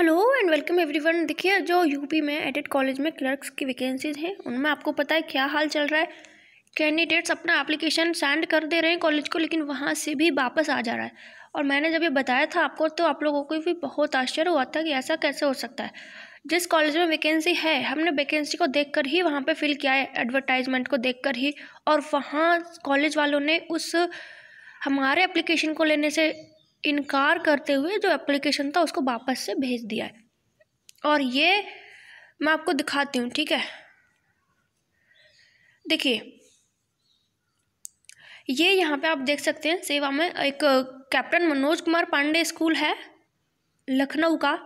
hello and welcome everyone देखिए जो UP में एडेड कॉलेज में क्लर्क्स की वैकेंसीज हैं उनमें आपको पता है क्या हाल चल रहा है कैंडिडेट्स अपना एप्लीकेशन सेंड कर दे रहे हैं कॉलेज को लेकिन वहाँ से भी वापस आ जा रहा है और मैंने जब ये बताया था आपको तो आप लोगों को भी बहुत आश्चर्य हुआ था कि ऐसा कैसे हो सकता है जिस कॉलेज में वैकेंसी है हमने वैकेंसी को देख ही वहाँ पर फिल किया है एडवर्टाइजमेंट को देख ही और वहाँ कॉलेज वालों ने उस हमारे एप्लीकेशन को लेने से इनकार करते हुए जो एप्लीकेशन था उसको वापस से भेज दिया है और ये मैं आपको दिखाती हूँ ठीक है देखिए ये यहाँ पे आप देख सकते हैं सेवा में एक कैप्टन मनोज कुमार पांडे स्कूल है लखनऊ का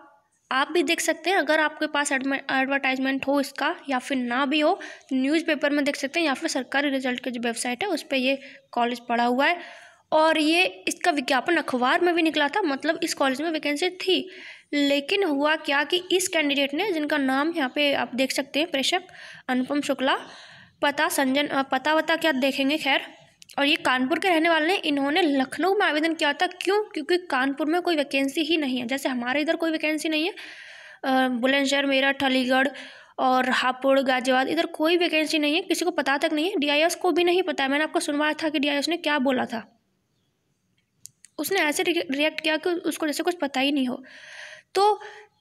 आप भी देख सकते हैं अगर आपके पास एडवर्टाइजमेंट हो इसका या फिर ना भी हो न्यूज़पेपर तो में देख सकते हैं या फिर सरकारी रिजल्ट की जो वेबसाइट है उस पर ये कॉलेज पढ़ा हुआ है और ये इसका विज्ञापन अखबार में भी निकला था मतलब इस कॉलेज में वैकेंसी थी लेकिन हुआ क्या कि इस कैंडिडेट ने जिनका नाम यहाँ पे आप देख सकते हैं प्रेषक अनुपम शुक्ला पता संजन पता वता क्या देखेंगे खैर और ये कानपुर के रहने वाले हैं इन्होंने लखनऊ में आवेदन किया था क्यों क्योंकि कानपुर में कोई वैकेंसी ही नहीं है जैसे हमारे इधर कोई वैकेंसी नहीं है बुलंदशहर मेरठ अलीगढ़ और हापुड़ गाजियाबाद इधर कोई वैकेंसी नहीं है किसी को पता तक नहीं है डीआईएस को भी नहीं पता है मैंने आपको सुनवाया था कि डीआईएस ने क्या बोला था उसने ऐसे रिएक्ट किया कि उसको जैसे कुछ पता ही नहीं हो तो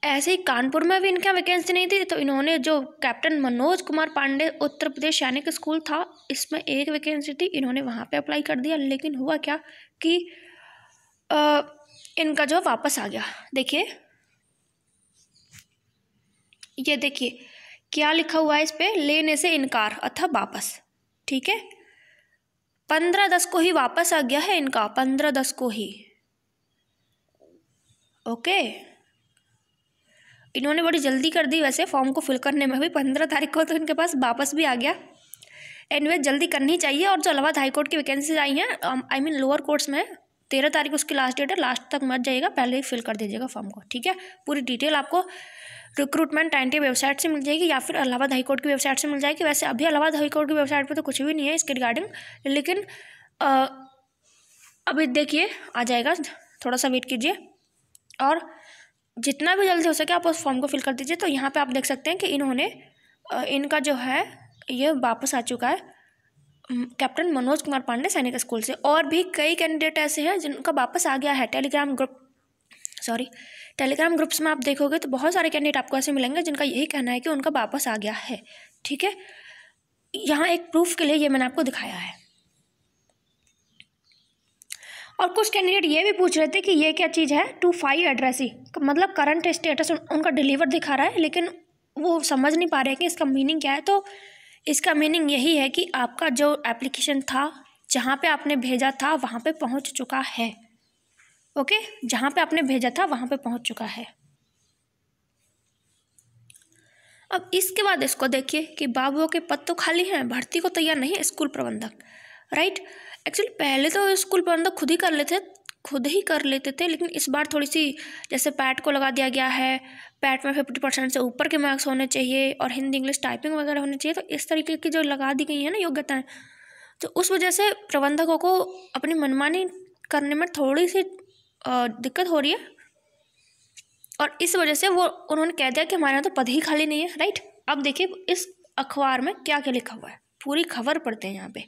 ऐसे ही कानपुर में भी इनके यहाँ वैकेंसी नहीं थी तो इन्होंने जो कैप्टन मनोज कुमार पांडे उत्तर प्रदेश सैनिक स्कूल था इसमें एक वैकेंसी थी इन्होंने वहाँ पे अप्लाई कर दिया लेकिन हुआ क्या कि आ, इनका जो वापस आ गया देखिए ये देखिए क्या लिखा हुआ है इस पर लेने से इनकार अथवा वापस ठीक है पंद्रह दस को ही वापस आ गया है इनका पंद्रह दस को ही ओके इन्होंने बड़ी जल्दी कर दी वैसे फॉर्म को फिल करने में भी पंद्रह तारीख को तो इनके पास वापस भी आ गया एनवे anyway, जल्दी करनी चाहिए और जो हाई कोर्ट की वैकेंसीज आई हैं आई मीन लोअर कोर्ट्स में तेरह तारीख उसकी लास्ट डेट है लास्ट तक मत जाइएगा पहले ही फिल कर दीजिएगा फॉर्म को ठीक है पूरी डिटेल आपको रिक्रूटमेंट टाइम टी वेबसाइट से मिल जाएगी या फिर इलाहाबाद हाईकोर्ट की वेबसाइट से मिल जाएगी वैसे अभी इलाहाबाद हाईकोर्ट की वेबसाइट पर तो कुछ भी नहीं है इसके रिगार्डिंग लेकिन आ, अभी देखिए आ जाएगा थोड़ा सा वेट कीजिए और जितना भी जल्दी हो सके आप उस फॉर्म को फिल कर दीजिए तो यहाँ पे आप देख सकते हैं कि इन्होंने इनका जो है ये वापस आ चुका है कैप्टन मनोज कुमार पांडे सैनिक स्कूल से और भी कई कैंडिडेट ऐसे हैं जिनका वापस आ गया है Telegram group sorry Telegram groups में आप देखोगे तो बहुत सारे कैंडिडेट आपको ऐसे मिलेंगे जिनका यही कहना है कि उनका वापस आ गया है ठीक है यहाँ एक प्रूफ के लिए ये मैंने आपको दिखाया है और कुछ कैंडिडेट ये भी पूछ रहे थे कि ये क्या चीज़ है टू फाइव एड्रेस ही मतलब करंट स्टेटस उनका डिलीवर दिखा रहा है लेकिन वो समझ नहीं पा रहे हैं कि इसका मीनिंग क्या है तो इसका मीनिंग यही है कि आपका जो एप्लीकेशन था जहाँ पे आपने भेजा था वहाँ पे पहुँच चुका है ओके जहाँ पे आपने भेजा था वहाँ पे पहुँच चुका है अब इसके बाद इसको देखिए कि बाबुओं के पद तो खाली हैं भर्ती को तैयार नहीं है स्कूल प्रबंधक राइट एक्चुअली पहले तो स्कूल प्रबंधक खुद ही कर लेते खुद ही कर लेते थे लेकिन इस बार थोड़ी सी जैसे पैट को लगा दिया गया है पैट में फिफ्टी परसेंट से ऊपर के मार्क्स होने चाहिए और हिंदी इंग्लिश टाइपिंग वगैरह होनी चाहिए तो इस तरीके की जो लगा दी गई है ना योग्यताएँ तो उस वजह से प्रबंधकों को अपनी मनमानी करने में थोड़ी सी दिक्कत हो रही है और इस वजह से वो उन्होंने कह दिया कि हमारे यहाँ तो पद ही खाली नहीं है राइट अब देखिए इस अखबार में क्या क्या लिखा हुआ है पूरी खबर पढ़ते हैं यहाँ पर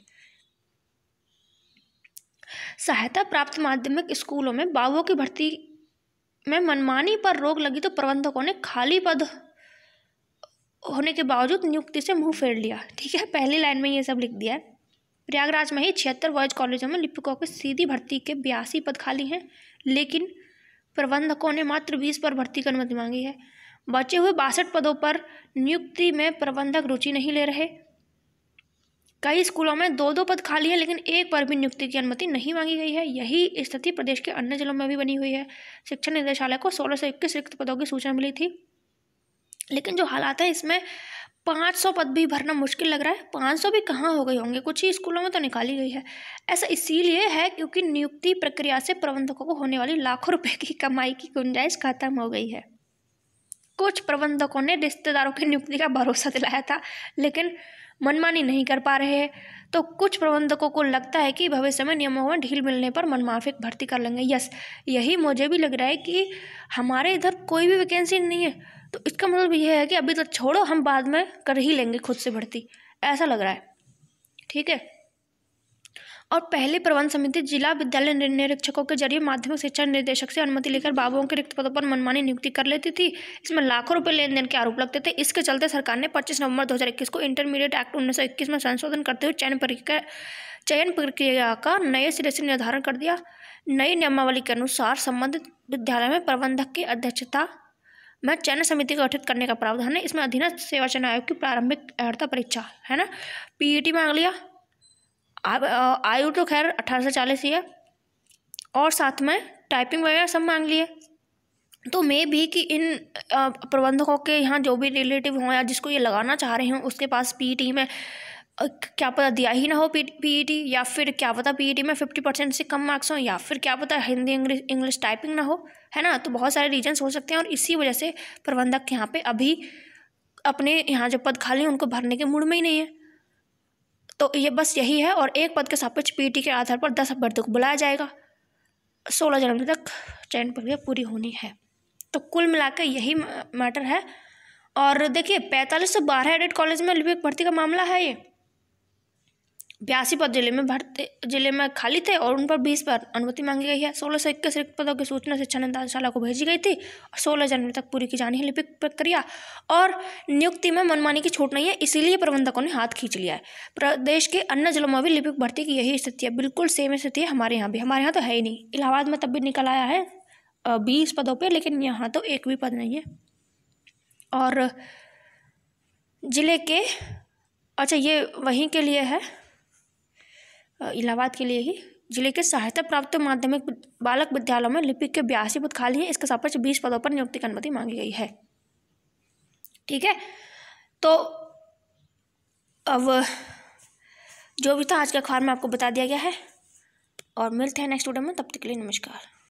सहायता प्राप्त माध्यमिक स्कूलों में बाबुओं की भर्ती में मनमानी पर रोक लगी तो प्रबंधकों ने खाली पद होने के बावजूद नियुक्ति से मुंह फेर लिया ठीक है पहली लाइन में ये सब लिख दिया है प्रयागराज में ही छिहत्तर बॉयज कॉलेजों में लिपिकों की सीधी भर्ती के बयासी पद खाली हैं लेकिन प्रबंधकों ने मात्र बीस पर भर्ती की अनुमति मांगी है बचे हुए बासठ पदों पर नियुक्ति में प्रबंधक रुचि नहीं ले रहे कई स्कूलों में दो दो पद खाली है लेकिन एक पर भी नियुक्ति की अनुमति नहीं मांगी गई है यही स्थिति प्रदेश के अन्य जिलों में भी बनी हुई है शिक्षा निदेशालय को सोलह सौ इक्कीस रिक्त पदों की सूचना मिली थी लेकिन जो हालात है इसमें पाँच सौ पद भी भरना मुश्किल लग रहा है पाँच सौ भी कहाँ हो गए होंगे कुछ ही स्कूलों में तो निकाली गई है ऐसा इसीलिए है क्योंकि नियुक्ति प्रक्रिया से प्रबंधकों को होने वाली लाखों रुपए की कमाई की गुंजाइश खत्म हो गई है कुछ प्रबंधकों ने रिश्तेदारों की नियुक्ति का भरोसा दिलाया था लेकिन मनमानी नहीं कर पा रहे हैं तो कुछ प्रबंधकों को लगता है कि भविष्य में नियमों में ढील मिलने पर मनमाफिक भर्ती कर लेंगे यस यही मुझे भी लग रहा है कि हमारे इधर कोई भी वैकेंसी नहीं है तो इसका मतलब यह है कि अभी तो छोड़ो हम बाद में कर ही लेंगे खुद से भर्ती ऐसा लग रहा है ठीक है और पहले प्रबंध समिति जिला विद्यालय निरीक्षकों के जरिए माध्यमिक शिक्षा निदेशक से अनुमति लेकर बाबुओं के रिक्त पदों पर मनमानी नियुक्ति कर लेती थी इसमें लाखों रुपए लेन देन के आरोप लगते थे इसके चलते सरकार ने 25 नवंबर 2021 को इंटरमीडिएट एक्ट 1921 में संशोधन करते हुए चयन प्रक्रिया चयन प्रक्रिया का नए सिरे से निर्धारण कर दिया नई नियमावली के अनुसार संबंधित विद्यालय में प्रबंधक की अध्यक्षता में चयन समिति को गठित करने का प्रावधान है इसमें अधीनस्थ सेवा चयन आयोग की प्रारंभिक अर्थता परीक्षा है ना पीईटी मांग लिया आयु तो खैर अठारह सौ चालीस ही है और साथ में टाइपिंग वगैरह सब मांग लिए तो मे भी कि इन प्रबंधकों के यहाँ जो भी रिलेटिव हों या जिसको ये लगाना चाह रहे हों उसके पास टी e में क्या पता दिया ही ना हो पी टी e e या फिर क्या पता टी में फिफ्टी परसेंट से कम मार्क्स हों या फिर क्या पता हिंदी इंग्लिश इंग्लिश टाइपिंग ना हो है ना तो बहुत सारे रीजन्स हो सकते हैं और इसी वजह से प्रबंधक यहाँ पर अभी अपने यहाँ जो पद खाली हैं उनको भरने के मूड में ही नहीं है तो ये बस यही है और एक पद के सापेक्ष पीटी के आधार पर दस अभ्यर्थियों को बुलाया जाएगा सोलह जनवरी तक चयन प्रक्रिया पूरी होनी है तो कुल मिलाकर यही मैटर है और देखिए पैंतालीस सौ बारह एडेड कॉलेज में लिपिक भर्ती का मामला है ये बयासी पद जिले में भर्ती जिले में खाली थे और उन पर बीस पर अनुमति मांगी गई है सोलह सौ इक्कीस रिक्त पदों की सूचना शिक्षा निदेशालय को भेजी गई थी और सोलह जनवरी तक पूरी की जानी है लिपिक प्रक्रिया और नियुक्ति में मनमानी की छूट नहीं है इसीलिए प्रबंधकों ने हाथ खींच लिया है प्रदेश के अन्य जिलों में भी लिपिक भर्ती की यही स्थिति है बिल्कुल सेम स्थिति है हमारे यहाँ भी हमारे यहाँ तो है ही नहीं इलाहाबाद में तब भी निकल आया है बीस पदों पर लेकिन यहाँ तो एक भी पद नहीं है और ज़िले के अच्छा ये वहीं के लिए है इलाहाबाद के लिए ही जिले के सहायता प्राप्त माध्यमिक बालक विद्यालयों में लिपिक के बयासी पद खाली हैं इसके सापेक्ष बीस पदों पर नियुक्ति की अनुमति मांगी गई है ठीक है तो अब जो भी था आज के अखबार में आपको बता दिया गया है और मिलते हैं नेक्स्ट वीडियो में तब तक के लिए नमस्कार